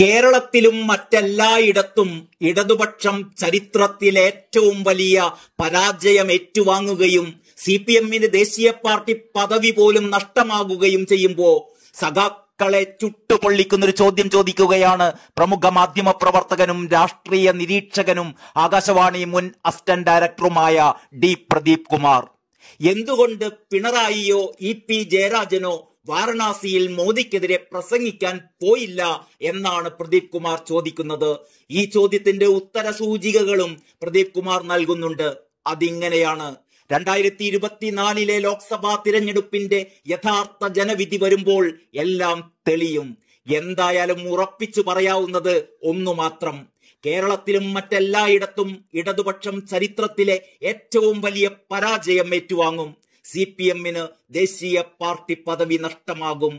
കേരളത്തിലും മറ്റെല്ലായിടത്തും ഇടതുപക്ഷം ചരിത്രത്തിൽ ഏറ്റവും വലിയ പരാജയം ഏറ്റുവാങ്ങുകയും സി പി എമ്മിന് ദേശീയ പാർട്ടി പദവി പോലും നഷ്ടമാകുകയും ചെയ്യുമ്പോൾ സഖാക്കളെ ചുട്ടുപൊള്ളിക്കുന്ന ഒരു ചോദ്യം ചോദിക്കുകയാണ് പ്രമുഖ മാധ്യമ പ്രവർത്തകനും രാഷ്ട്രീയ നിരീക്ഷകനും ആകാശവാണി മുൻ അസിസ്റ്റന്റ് ഡയറക്ടറുമായ ഡി പ്രദീപ് കുമാർ എന്തുകൊണ്ട് പിണറായിയോ ഇ പി ജയരാജനോ വാരണാസിയിൽ മോദിക്കെതിരെ പ്രസംഗിക്കാൻ പോയില്ല എന്നാണ് പ്രദീപ് കുമാർ ചോദിക്കുന്നത് ഈ ചോദ്യത്തിന്റെ ഉത്തര സൂചികകളും പ്രദീപ് കുമാർ നൽകുന്നുണ്ട് അതിങ്ങനെയാണ് രണ്ടായിരത്തി ഇരുപത്തിനാലിലെ ലോക്സഭാ തിരഞ്ഞെടുപ്പിന്റെ യഥാർത്ഥ ജനവിധി വരുമ്പോൾ എല്ലാം തെളിയും എന്തായാലും ഉറപ്പിച്ചു പറയാവുന്നത് ഒന്നു മാത്രം കേരളത്തിലും മറ്റെല്ലായിടത്തും ഇടതുപക്ഷം ചരിത്രത്തിലെ ഏറ്റവും വലിയ പരാജയം ഏറ്റുവാങ്ങും സി പി എമ്മിന് ദേശീയ പാർട്ടി പദവി നഷ്ടമാകും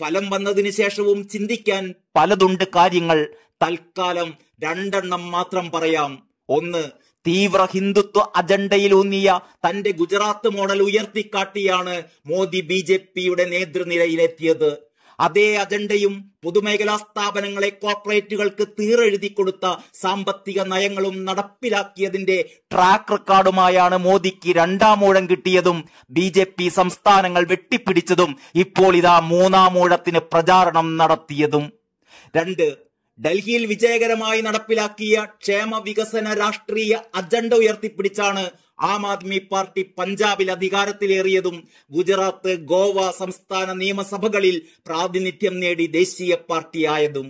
ഫലം വന്നതിന് ശേഷവും ചിന്തിക്കാൻ പലതുണ്ട് കാര്യങ്ങൾ തൽക്കാലം രണ്ടെണ്ണം മാത്രം പറയാം ഒന്ന് തീവ്ര ഹിന്ദുത്വ അജണ്ടയിലൂന്നിയ തന്റെ ഗുജറാത്ത് മോഡൽ ഉയർത്തിക്കാട്ടിയാണ് മോദി ബി ജെ പിയുടെ നേതൃനിരയിലെത്തിയത് അതേ അജണ്ടയും പൊതുമേഖലാ സ്ഥാപനങ്ങളെ കോർപ്പറേറ്റുകൾക്ക് തീറെഴുതി കൊടുത്ത സാമ്പത്തിക നയങ്ങളും നടപ്പിലാക്കിയതിന്റെ ട്രാക്ക് റെക്കോർഡുമായാണ് മോദിക്ക് രണ്ടാം മൂഴം കിട്ടിയതും ബി ജെ പി സംസ്ഥാനങ്ങൾ വെട്ടിപ്പിടിച്ചതും ഇപ്പോൾ ഇതാ മൂന്നാം മൂഴത്തിന് പ്രചാരണം നടത്തിയതും രണ്ട് ഡൽഹിയിൽ വിജയകരമായി നടപ്പിലാക്കിയ ക്ഷേമ വികസന രാഷ്ട്രീയ അജണ്ട ഉയർത്തിപ്പിടിച്ചാണ് ആം ആദ്മി പാർട്ടി പഞ്ചാബിൽ അധികാരത്തിലേറിയതും ഗുജറാത്ത് ഗോവ സംസ്ഥാന നിയമസഭകളിൽ പ്രാതിനിധ്യം നേടി ദേശീയ പാർട്ടിയായതും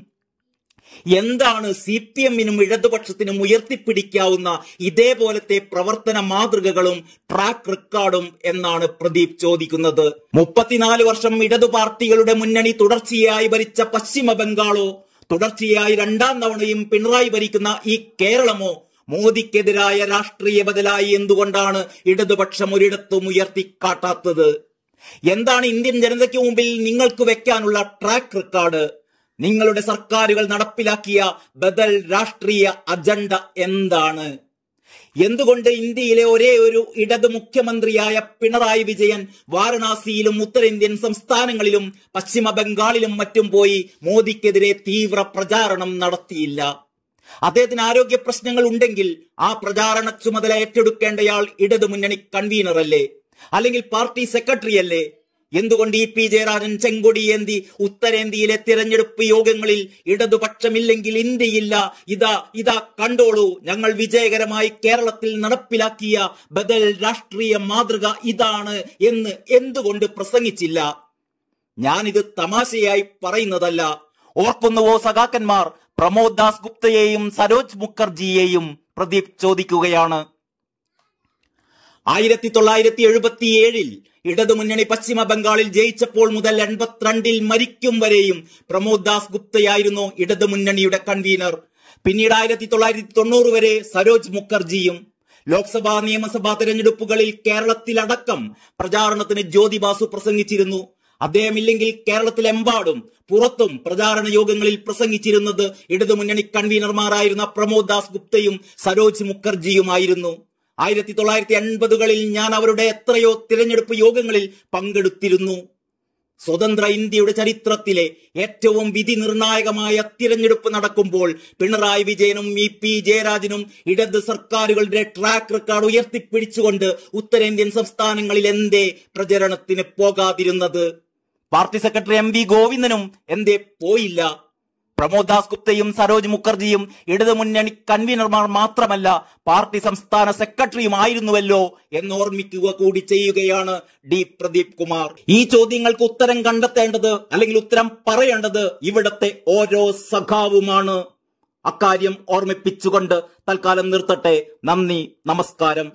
എന്താണ് സി പി എമ്മിനും ഇടതുപക്ഷത്തിനും ഉയർത്തിപ്പിടിക്കാവുന്ന ഇതേപോലത്തെ പ്രവർത്തന മാതൃകകളും ട്രാക്ക് റെക്കോർഡും എന്നാണ് പ്രദീപ് ചോദിക്കുന്നത് മുപ്പത്തിനാല് വർഷം ഇടതു പാർട്ടികളുടെ മുന്നണി തുടർച്ചയായി ഭരിച്ച പശ്ചിമ ബംഗാളോ തുടർച്ചയായി രണ്ടാം തവണയും പിണറായി ഭരിക്കുന്ന ഈ കേരളമോ മോദിക്കെതിരായ രാഷ്ട്രീയ ബദലായി എന്തുകൊണ്ടാണ് ഇടതുപക്ഷം ഒരിടത്തും ഉയർത്തിക്കാട്ടാത്തത് എന്താണ് ഇന്ത്യൻ ജനതയ്ക്ക് മുമ്പിൽ നിങ്ങൾക്ക് വെക്കാനുള്ള ട്രാക്ക് റെക്കോർഡ് നിങ്ങളുടെ സർക്കാരുകൾ നടപ്പിലാക്കിയ ബദൽ രാഷ്ട്രീയ അജണ്ട എന്താണ് എന്തുകൊണ്ട് ഇന്ത്യയിലെ ഒരേ ഒരു ഇടത് മുഖ്യമന്ത്രിയായ പിണറായി വിജയൻ വാരണാസിയിലും ഉത്തരേന്ത്യൻ സംസ്ഥാനങ്ങളിലും പശ്ചിമ ബംഗാളിലും മറ്റും പോയി മോദിക്കെതിരെ തീവ്ര പ്രചാരണം നടത്തിയില്ല അദ്ദേഹത്തിന് ആരോഗ്യ പ്രശ്നങ്ങൾ ഉണ്ടെങ്കിൽ ആ പ്രചാരണ ചുമതല ഏറ്റെടുക്കേണ്ടയാൾ ഇടതു മുന്നണി കൺവീനർ അല്ലേ അല്ലെങ്കിൽ പാർട്ടി സെക്രട്ടറി അല്ലേ എന്തുകൊണ്ട് ഇ പി ജയരാജൻ എന്തി ഉത്തരേന്ത്യയിലെ തിരഞ്ഞെടുപ്പ് യോഗങ്ങളിൽ ഇടതുപക്ഷമില്ലെങ്കിൽ ഇന്ത്യയില്ല ഇതാ ഇതാ കണ്ടോളൂ ഞങ്ങൾ വിജയകരമായി കേരളത്തിൽ നടപ്പിലാക്കിയ ബദൽ രാഷ്ട്രീയ മാതൃക ഇതാണ് എന്ന് എന്തുകൊണ്ട് പ്രസംഗിച്ചില്ല ഞാനിത് തമാശയായി പറയുന്നതല്ല ഓർക്കുന്നുവോ സഖാക്കന്മാർ പ്രമോദ് ദാസ് ഗുപ്തയെയും സരോജ് മുഖർജിയെയും പ്രദീപ് ചോദിക്കുകയാണ് ആയിരത്തി തൊള്ളായിരത്തി എഴുപത്തിയേഴിൽ ഇടതുമുന്നണി പശ്ചിമ ബംഗാളിൽ ജയിച്ചപ്പോൾ മുതൽ എൺപത്തിരണ്ടിൽ മരിക്കും വരെയും പ്രമോദ് ദാസ് ഗുപ്തയായിരുന്നു ഇടതുമുന്നണിയുടെ കൺവീനർ പിന്നീട് ആയിരത്തി തൊള്ളായിരത്തി തൊണ്ണൂറ് വരെ സരോജ് മുഖർജിയും ലോക്സഭാ നിയമസഭാ തെരഞ്ഞെടുപ്പുകളിൽ കേരളത്തിലടക്കം പ്രചാരണത്തിന് ജ്യോതിബാസു പ്രസംഗിച്ചിരുന്നു ഇല്ലെങ്കിൽ കേരളത്തിലെമ്പാടും പുറത്തും പ്രചാരണ യോഗങ്ങളിൽ പ്രസംഗിച്ചിരുന്നത് ഇടതുമുന്നണി കൺവീനർമാരായിരുന്ന പ്രമോദ് ദാസ് ഗുപ്തയും സരോജ് മുഖർജിയുമായിരുന്നു ആയിരത്തി തൊള്ളായിരത്തി എൺപതുകളിൽ ഞാൻ അവരുടെ എത്രയോ തിരഞ്ഞെടുപ്പ് യോഗങ്ങളിൽ പങ്കെടുത്തിരുന്നു സ്വതന്ത്ര ഇന്ത്യയുടെ ചരിത്രത്തിലെ ഏറ്റവും വിധി നിർണായകമായ തിരഞ്ഞെടുപ്പ് നടക്കുമ്പോൾ പിണറായി വിജയനും ഇ പി ജയരാജനും ഇടത് സർക്കാരുകളുടെ ട്രാക്ക് റെക്കോർഡ് ഉയർത്തിപ്പിടിച്ചുകൊണ്ട് ഉത്തരേന്ത്യൻ സംസ്ഥാനങ്ങളിൽ എന്തേ പ്രചരണത്തിന് പോകാതിരുന്നത് പാർട്ടി സെക്രട്ടറി എം വി ഗോവിന്ദനും എന്തേ പോയില്ല പ്രമോദ് ദാസ് ഗുപ്തയും സരോജ് മുഖർജിയും ഇടതുമുന്നണി കൺവീനർമാർ മാത്രമല്ല പാർട്ടി സംസ്ഥാന സെക്രട്ടറിയുമായിരുന്നുവല്ലോ ഓർമ്മിക്കുക കൂടി ചെയ്യുകയാണ് ഡി പ്രദീപ് കുമാർ ഈ ചോദ്യങ്ങൾക്ക് ഉത്തരം കണ്ടെത്തേണ്ടത് അല്ലെങ്കിൽ ഉത്തരം പറയേണ്ടത് ഇവിടത്തെ ഓരോ സഖാവുമാണ് അക്കാര്യം ഓർമ്മിപ്പിച്ചുകൊണ്ട് തൽക്കാലം നിർത്തട്ടെ നന്ദി നമസ്കാരം